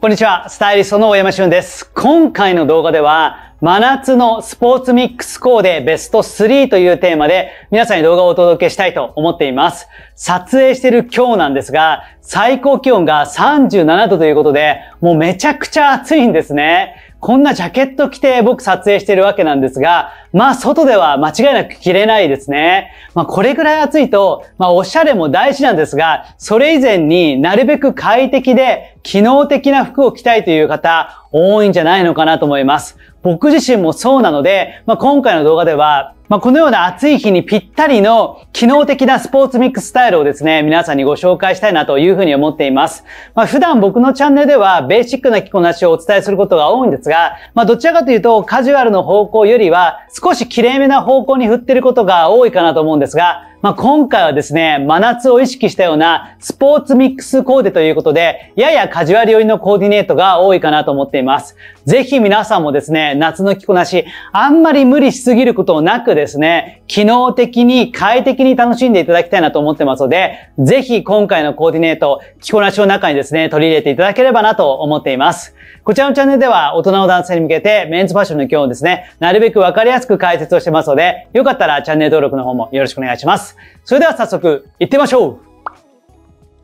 こんにちは、スタイリストの大山俊です。今回の動画では、真夏のスポーツミックスコーデベスト3というテーマで、皆さんに動画をお届けしたいと思っています。撮影している今日なんですが、最高気温が37度ということで、もうめちゃくちゃ暑いんですね。こんなジャケット着て僕撮影してるわけなんですが、まあ外では間違いなく着れないですね。まあこれぐらい暑いと、まあおしゃれも大事なんですが、それ以前になるべく快適で機能的な服を着たいという方、多いんじゃないのかなと思います。僕自身もそうなので、まあ今回の動画ではまあ、このような暑い日にぴったりの機能的なスポーツミックススタイルをですね、皆さんにご紹介したいなというふうに思っています。まあ、普段僕のチャンネルではベーシックな着こなしをお伝えすることが多いんですが、まあ、どちらかというとカジュアルの方向よりは少し綺麗めな方向に振ってることが多いかなと思うんですが、まあ、今回はですね、真夏を意識したようなスポーツミックスコーデということで、ややカジュアル寄りのコーディネートが多いかなと思っています。ぜひ皆さんもですね、夏の着こなし、あんまり無理しすぎることなくですね、機能的に快適に楽しんでいただきたいなと思ってますので、ぜひ今回のコーディネート、着こなしの中にですね、取り入れていただければなと思っています。こちらのチャンネルでは、大人の男性に向けて、メンズファッションの今日をですね、なるべくわかりやすく解説をしてますので、よかったらチャンネル登録の方もよろしくお願いします。それでは早速、行ってみましょう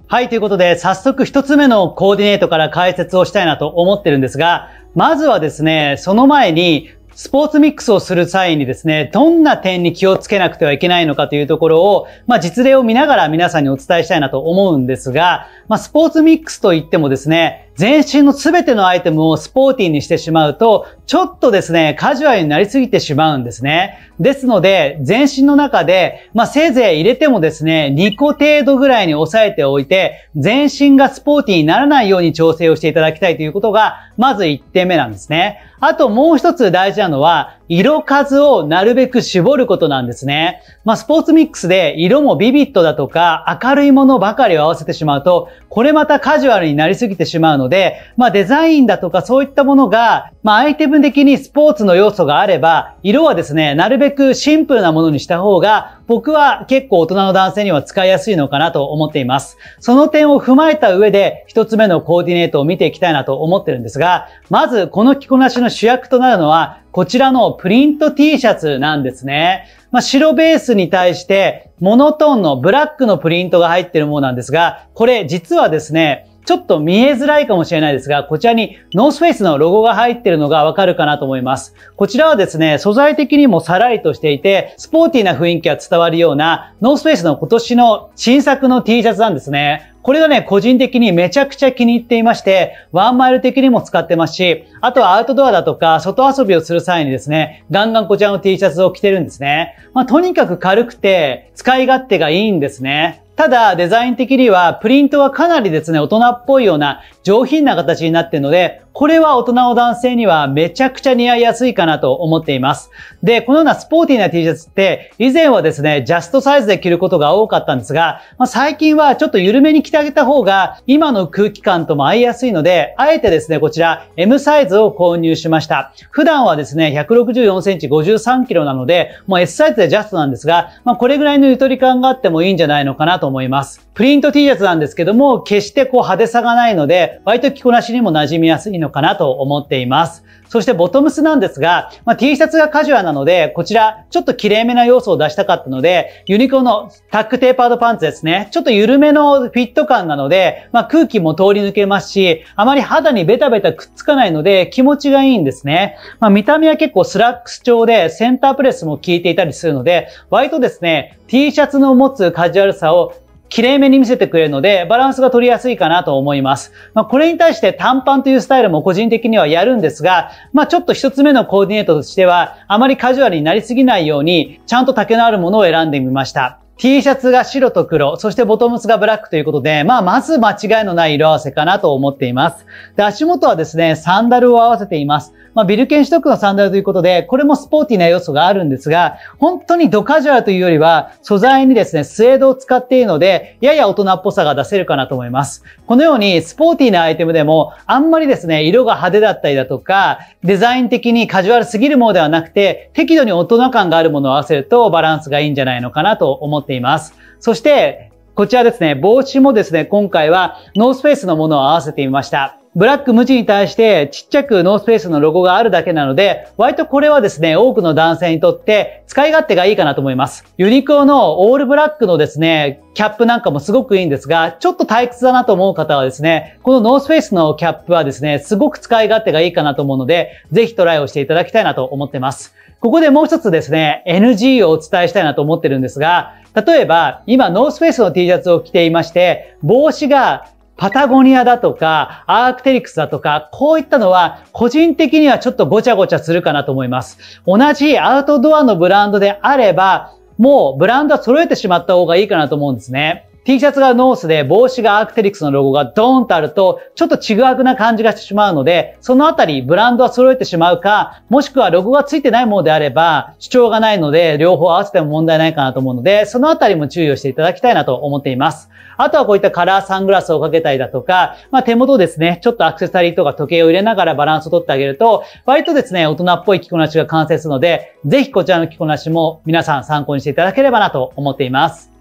はい、ということで、早速一つ目のコーディネートから解説をしたいなと思ってるんですが、まずはですね、その前に、スポーツミックスをする際にですね、どんな点に気をつけなくてはいけないのかというところを、まあ実例を見ながら皆さんにお伝えしたいなと思うんですが、まあスポーツミックスといってもですね、全身の全てのアイテムをスポーティーにしてしまうと、ちょっとですね、カジュアルになりすぎてしまうんですね。ですので、全身の中で、まあ、せいぜい入れてもですね、2個程度ぐらいに抑えておいて、全身がスポーティーにならないように調整をしていただきたいということが、まず1点目なんですね。あともう一つ大事なのは、色数をなるべく絞ることなんですね。まあ、スポーツミックスで色もビビットだとか明るいものばかりを合わせてしまうと、これまたカジュアルになりすぎてしまうので、まあ、デザインだとかそういったものが、まあ、アイテム的にスポーツの要素があれば、色はですね、なるべくシンプルなものにした方が、僕は結構大人の男性には使いやすいのかなと思っています。その点を踏まえた上で、一つ目のコーディネートを見ていきたいなと思ってるんですが、まずこの着こなしの主役となるのは、こちらのプリント T シャツなんですね。まあ、白ベースに対して、モノトーンのブラックのプリントが入ってるものなんですが、これ実はですね、ちょっと見えづらいかもしれないですが、こちらにノースフェイスのロゴが入ってるのがわかるかなと思います。こちらはですね、素材的にもさらりとしていて、スポーティーな雰囲気が伝わるような、ノースフェイスの今年の新作の T シャツなんですね。これがね、個人的にめちゃくちゃ気に入っていまして、ワンマイル的にも使ってますし、あとはアウトドアだとか、外遊びをする際にですね、ガンガンこちらの T シャツを着てるんですね。まあ、とにかく軽くて、使い勝手がいいんですね。ただ、デザイン的には、プリントはかなりですね、大人っぽいような上品な形になっているので、これは大人の男性にはめちゃくちゃ似合いやすいかなと思っています。で、このようなスポーティーな T シャツって、以前はですね、ジャストサイズで着ることが多かったんですが、まあ、最近はちょっと緩めに着てあげた方が、今の空気感とも合いやすいので、あえてですね、こちら M サイズを購入しました。普段はですね、164センチ53キロなので、もう S サイズでジャストなんですが、まあ、これぐらいのゆとり感があってもいいんじゃないのかなと思います。プリント T シャツなんですけども、決してこう派手さがないので、割と着こなしにも馴染みやすいのかなと思っています。そしてボトムスなんですが、まあ、T シャツがカジュアルなので、こちらちょっと綺麗めな要素を出したかったので、ユニコーのタックテーパードパンツですね。ちょっと緩めのフィット感なので、まあ、空気も通り抜けますし、あまり肌にベタベタくっつかないので気持ちがいいんですね。まあ、見た目は結構スラックス調でセンタープレスも効いていたりするので、割とですね、T シャツの持つカジュアルさを綺麗めに見せてくれるので、バランスが取りやすいかなと思います。まあ、これに対して短パンというスタイルも個人的にはやるんですが、まあ、ちょっと一つ目のコーディネートとしては、あまりカジュアルになりすぎないように、ちゃんと丈のあるものを選んでみました。T シャツが白と黒、そしてボトムスがブラックということで、まあ、まず間違いのない色合わせかなと思っています。で、足元はですね、サンダルを合わせています。まあ、ビルケンシュトックのサンダルということで、これもスポーティーな要素があるんですが、本当にドカジュアルというよりは、素材にですね、スエードを使っているので、やや大人っぽさが出せるかなと思います。このように、スポーティーなアイテムでも、あんまりですね、色が派手だったりだとか、デザイン的にカジュアルすぎるものではなくて、適度に大人感があるものを合わせると、バランスがいいんじゃないのかなと思ってっています。そして、こちらですね、帽子もですね、今回はノースペースのものを合わせてみました。ブラック無地に対してちっちゃくノースペースのロゴがあるだけなので、割とこれはですね、多くの男性にとって使い勝手がいいかなと思います。ユニクロのオールブラックのですね、キャップなんかもすごくいいんですが、ちょっと退屈だなと思う方はですね、このノースフェイスのキャップはですね、すごく使い勝手がいいかなと思うので、ぜひトライをしていただきたいなと思ってます。ここでもう一つですね、NG をお伝えしたいなと思ってるんですが、例えば、今ノースフェイスの T シャツを着ていまして、帽子がパタゴニアだとか、アークテリクスだとか、こういったのは個人的にはちょっとごちゃごちゃするかなと思います。同じアウトドアのブランドであれば、もうブランドは揃えてしまった方がいいかなと思うんですね。T シャツがノースで帽子がアークテリクスのロゴがドーンとあるとちょっとちぐはぐな感じがしてしまうのでそのあたりブランドは揃えてしまうかもしくはロゴが付いてないものであれば主張がないので両方合わせても問題ないかなと思うのでそのあたりも注意をしていただきたいなと思っています。あとはこういったカラーサングラスをかけたりだとか、まあ、手元ですね、ちょっとアクセサリーとか時計を入れながらバランスをとってあげると割とですね、大人っぽい着こなしが完成するのでぜひこちらの着こなしも皆さん参考にしていただければなと思っています。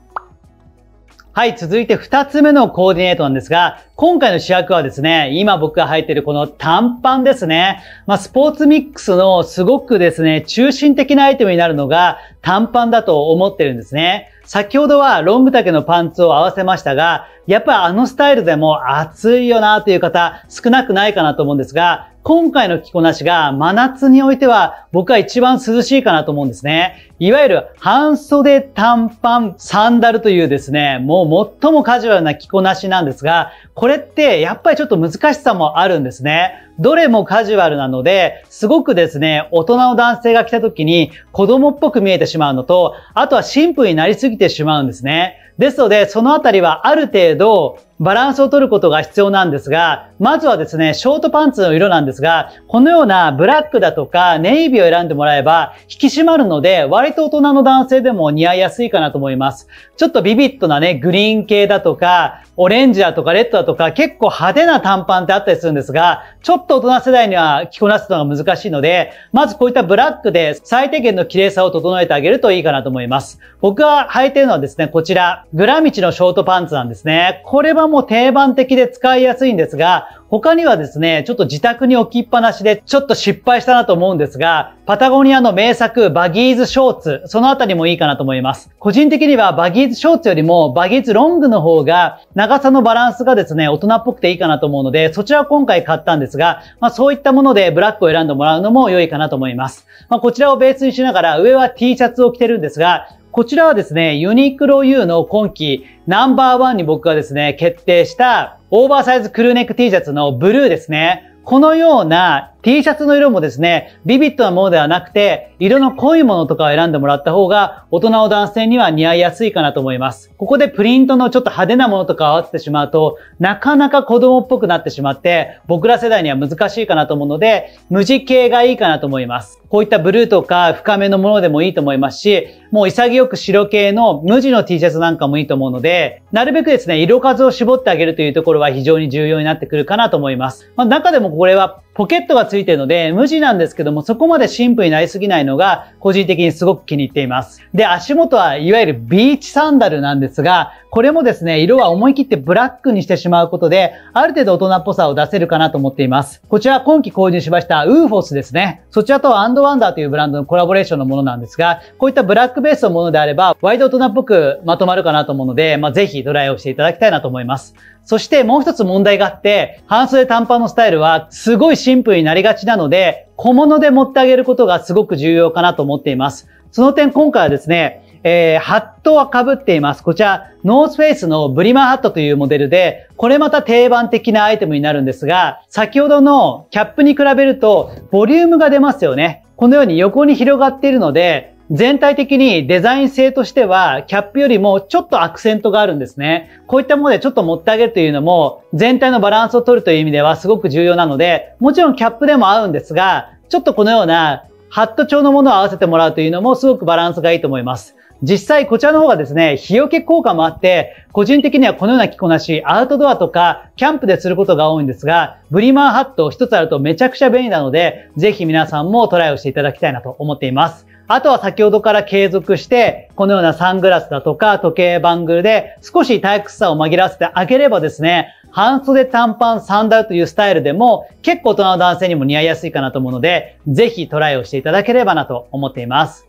はい、続いて2つ目のコーディネートなんですが、今回の主役はですね、今僕が履いてるこの短パンですね。まあ、スポーツミックスのすごくですね、中心的なアイテムになるのが短パンだと思ってるんですね。先ほどはロング丈のパンツを合わせましたが、やっぱあのスタイルでも暑いよなという方少なくないかなと思うんですが、今回の着こなしが真夏においては僕は一番涼しいかなと思うんですね。いわゆる半袖短パンサンダルというですね、もう最もカジュアルな着こなしなんですが、これってやっぱりちょっと難しさもあるんですね。どれもカジュアルなので、すごくですね、大人の男性が着た時に子供っぽく見えてしまうのと、あとはシンプルになりすぎてしまうんですね。ですので、そのあたりはある程度、バランスを取ることが必要なんですが、まずはですね、ショートパンツの色なんですが、このようなブラックだとかネイビーを選んでもらえば引き締まるので、割と大人の男性でも似合いやすいかなと思います。ちょっとビビッドなね、グリーン系だとか、オレンジだとかレッドだとか、結構派手な短パンってあったりするんですが、ちょっと大人世代には着こなすのが難しいので、まずこういったブラックで最低限の綺麗さを整えてあげるといいかなと思います。僕が履いてるのはですね、こちら、グラミチのショートパンツなんですね。これはも定番的で使いやすいんですが、他にはですね、ちょっと自宅に置きっぱなしでちょっと失敗したなと思うんですが、パタゴニアの名作バギーズショーツ、そのあたりもいいかなと思います。個人的にはバギーズショーツよりもバギーズロングの方が長さのバランスがですね、大人っぽくていいかなと思うので、そちらを今回買ったんですが、まあそういったものでブラックを選んでもらうのも良いかなと思います。まあこちらをベースにしながら上は T シャツを着てるんですが、こちらはですね、ユニクロ U の今季ナンバーワンに僕がですね、決定したオーバーサイズクルーネック T シャツのブルーですね。このような T シャツの色もですね、ビビットなものではなくて、色の濃いものとかを選んでもらった方が、大人の男性には似合いやすいかなと思います。ここでプリントのちょっと派手なものとかを合わせてしまうと、なかなか子供っぽくなってしまって、僕ら世代には難しいかなと思うので、無地系がいいかなと思います。こういったブルーとか深めのものでもいいと思いますし、もう潔く白系の無地の T シャツなんかもいいと思うので、なるべくですね、色数を絞ってあげるというところは非常に重要になってくるかなと思います。まあ、中でもこれはポケットがついてるので、無地なんですけども、そこまでシンプルになりすぎないのが、個人的にすごく気に入っています。で、足元はいわゆるビーチサンダルなんですが、これもですね、色は思い切ってブラックにしてしまうことで、ある程度大人っぽさを出せるかなと思っています。こちら今季購入しましたウーフォスですね。そちらとアンドワンダーというブランドのコラボレーションのものなんですが、こういったブラックベースのものであれば、ワイド大人っぽくまとまるかなと思うので、まあ、ぜひドライをしていただきたいなと思います。そしてもう一つ問題があって、半袖短パンのスタイルは、すごいシンプルになりがちなので、小物で持ってあげることがすごく重要かなと思っています。その点今回はですね、えー、ハットは被っています。こちら、ノースフェイスのブリマーハットというモデルで、これまた定番的なアイテムになるんですが、先ほどのキャップに比べると、ボリュームが出ますよね。このように横に広がっているので、全体的にデザイン性としては、キャップよりもちょっとアクセントがあるんですね。こういったものでちょっと持ってあげるというのも、全体のバランスを取るという意味ではすごく重要なので、もちろんキャップでも合うんですが、ちょっとこのようなハット調のものを合わせてもらうというのもすごくバランスがいいと思います。実際こちらの方がですね、日よけ効果もあって、個人的にはこのような着こなし、アウトドアとか、キャンプですることが多いんですが、ブリマーハット一つあるとめちゃくちゃ便利なので、ぜひ皆さんもトライをしていただきたいなと思っています。あとは先ほどから継続して、このようなサングラスだとか時計バングルで少し退屈さを紛らわせてあげればですね、半袖短パンサンダルというスタイルでも結構大人の男性にも似合いやすいかなと思うので、ぜひトライをしていただければなと思っています。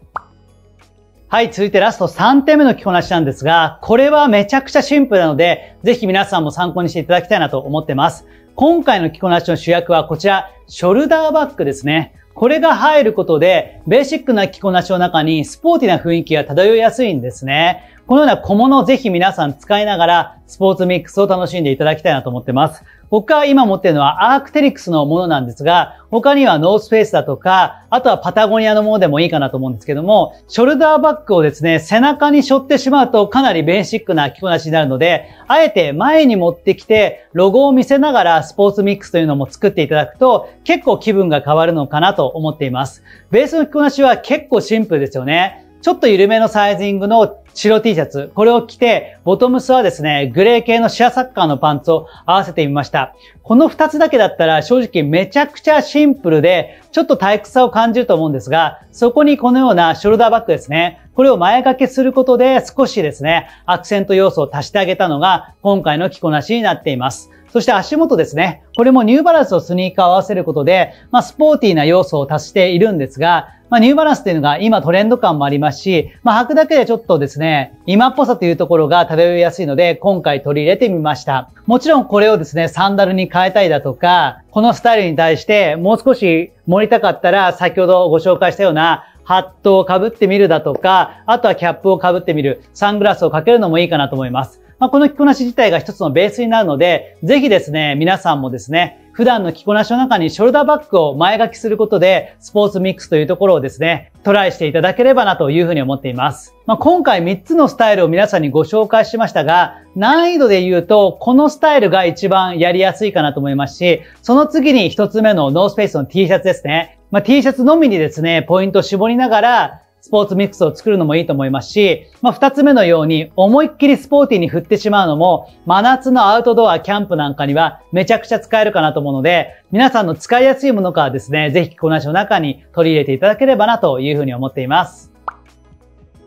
はい、続いてラスト3点目の着こなしなんですが、これはめちゃくちゃシンプルなので、ぜひ皆さんも参考にしていただきたいなと思ってます。今回の着こなしの主役はこちら、ショルダーバッグですね。これが入ることで、ベーシックな着こなしの中にスポーティな雰囲気が漂いやすいんですね。このような小物をぜひ皆さん使いながら、スポーツミックスを楽しんでいただきたいなと思ってます。他今持ってるのはアークテリクスのものなんですが、他にはノースフェイスだとか、あとはパタゴニアのものでもいいかなと思うんですけども、ショルダーバッグをですね、背中に背負ってしまうとかなりベーシックな着こなしになるので、あえて前に持ってきて、ロゴを見せながらスポーツミックスというのも作っていただくと、結構気分が変わるのかなと思っています。ベースの着こなしは結構シンプルですよね。ちょっと緩めのサイズングの白 T シャツ、これを着て、ボトムスはですね、グレー系のシアサッカーのパンツを合わせてみました。この2つだけだったら正直めちゃくちゃシンプルで、ちょっと退屈さを感じると思うんですが、そこにこのようなショルダーバッグですね。これを前掛けすることで少しですね、アクセント要素を足してあげたのが今回の着こなしになっています。そして足元ですね。これもニューバランスをスニーカーを合わせることで、まあ、スポーティーな要素を足しているんですが、まあ、ニューバランスっていうのが今トレンド感もありますし、まあ、履くだけでちょっとですね、今っぽさというところが漂いやすいので、今回取り入れてみました。もちろんこれをですね、サンダルに変えたいだとか、このスタイルに対してもう少し盛りたかったら、先ほどご紹介したような、ハットを被ってみるだとか、あとはキャップを被ってみる、サングラスをかけるのもいいかなと思います。まあ、この着こなし自体が一つのベースになるので、ぜひですね、皆さんもですね、普段の着こなしの中にショルダーバッグを前書きすることで、スポーツミックスというところをですね、トライしていただければなというふうに思っています。まあ、今回3つのスタイルを皆さんにご紹介しましたが、難易度で言うと、このスタイルが一番やりやすいかなと思いますし、その次に1つ目のノースペースの T シャツですね。まあ、T シャツのみにですね、ポイントを絞りながら、スポーツミックスを作るのもいいと思いますし、まあ、二つ目のように、思いっきりスポーティーに振ってしまうのも、真夏のアウトドアキャンプなんかにはめちゃくちゃ使えるかなと思うので、皆さんの使いやすいものからですね、ぜひこの足の中に取り入れていただければなというふうに思っています。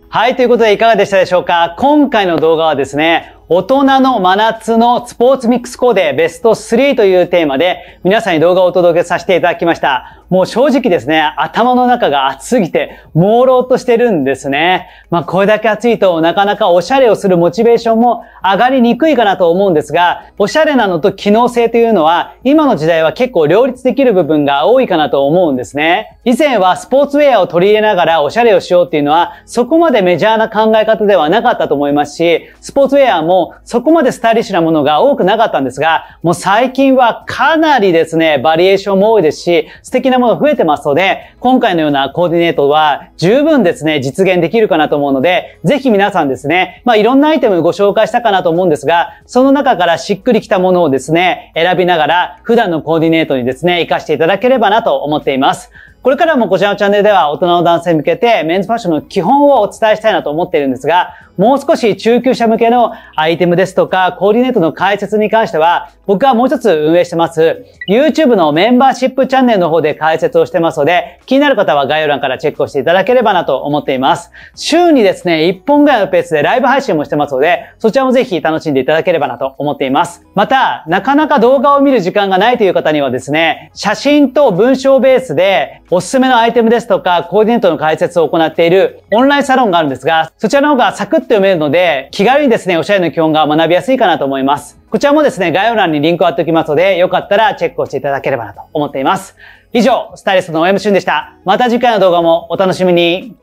はい、ということでいかがでしたでしょうか今回の動画はですね、大人の真夏のスポーツミックスコーデベスト3というテーマで皆さんに動画をお届けさせていただきました。もう正直ですね、頭の中が熱すぎて朦朧としてるんですね。まあこれだけ暑いとなかなかおしゃれをするモチベーションも上がりにくいかなと思うんですが、おしゃれなのと機能性というのは今の時代は結構両立できる部分が多いかなと思うんですね。以前はスポーツウェアを取り入れながらおしゃれをしようっていうのはそこまでメジャーな考え方ではなかったと思いますし、スポーツウェアもも、そこまでスタイリッシュなものが多くなかったんですが、もう最近はかなりですね、バリエーションも多いですし、素敵なもの増えてますので、今回のようなコーディネートは十分ですね、実現できるかなと思うので、ぜひ皆さんですね、まあいろんなアイテムご紹介したかなと思うんですが、その中からしっくりきたものをですね、選びながら、普段のコーディネートにですね、活かしていただければなと思っています。これからもこちらのチャンネルでは大人の男性向けてメンズファッションの基本をお伝えしたいなと思っているんですが、もう少し中級者向けのアイテムですとか、コーディネートの解説に関しては、僕はもう一つ運営してます、YouTube のメンバーシップチャンネルの方で解説をしてますので、気になる方は概要欄からチェックをしていただければなと思っています。週にですね、1本ぐらいのペースでライブ配信もしてますので、そちらもぜひ楽しんでいただければなと思っています。また、なかなか動画を見る時間がないという方にはですね、写真と文章ベースで、おすすめのアイテムですとか、コーディネートの解説を行っているオンラインサロンがあるんですが、そちらの方がサクッと読めるので、気軽にですね、おしゃれの基本が学びやすいかなと思います。こちらもですね、概要欄にリンクを貼っておきますので、よかったらチェックをしていただければなと思っています。以上、スタイリストのしゅんでした。また次回の動画もお楽しみに。